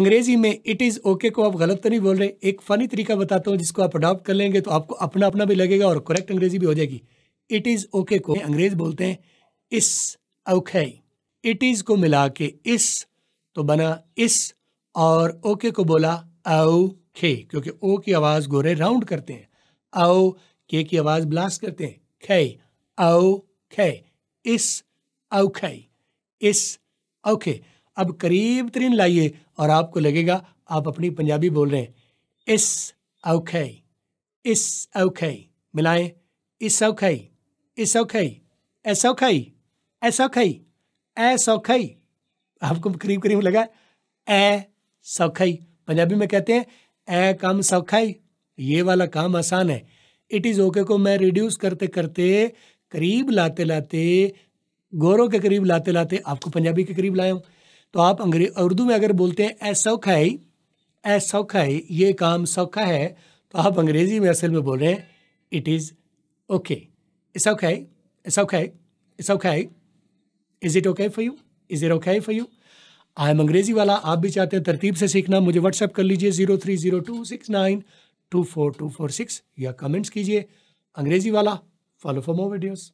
अंग्रेजी में it is okay को आप गलत तो नहीं बोल रहे एक फ़नी तरीका बताता हूँ जिसको आप अडॉप्ट कर लेंगे तो आपको अपना अपना भी लगेगा और करेक्ट अंग्रेजी भी हो जाएगी इट इज़ ओके को अंग्रेज़ बोलते हैं इस ओके इट इज़ को मिला के इस तो बना इस और ओके को बोला आओ खे क्योंकि ओ की आवाज़ गोरे राउंड करते हैं आओ के की आवाज़ ब्लास्ट करते हैं खे आओ खे इस औखे इस औखे अब करीब तरीन लाइए और आपको लगेगा आप अपनी पंजाबी बोल रहे हैं इस औखई इस औखई मिलाएं इस औखई इस औखई ऐसा औखई ऐसा औखई ऐ सौखई आपको करीब करीब लगा ऐ सौखई पंजाबी में कहते हैं ऐ काम सौखाई ये वाला काम आसान है इट इज़ ओके को मैं रिड्यूस करते करते करीब लाते लाते गोरों के करीब लाते लाते आपको पंजाबी के करीब लाया हूँ तो आप अंग्रेज उर्दू में अगर बोलते हैं ए सौखाई ए सौखाई ये काम सौखा है तो आप अंग्रेज़ी में असल में बोल रहे हैं it is okay it's okay it's okay it's okay is it okay for you is it okay for you I am अंग्रेज़ी वाला आप भी चाहते हैं तरतीब से सीखना मुझे व्हाट्सएप कर लीजिए zero three zero two six nine two four two four six या कमेंट्स कीजिए अंग्रेज़ी वाला फॉलो फॉर मोर वीडियोज़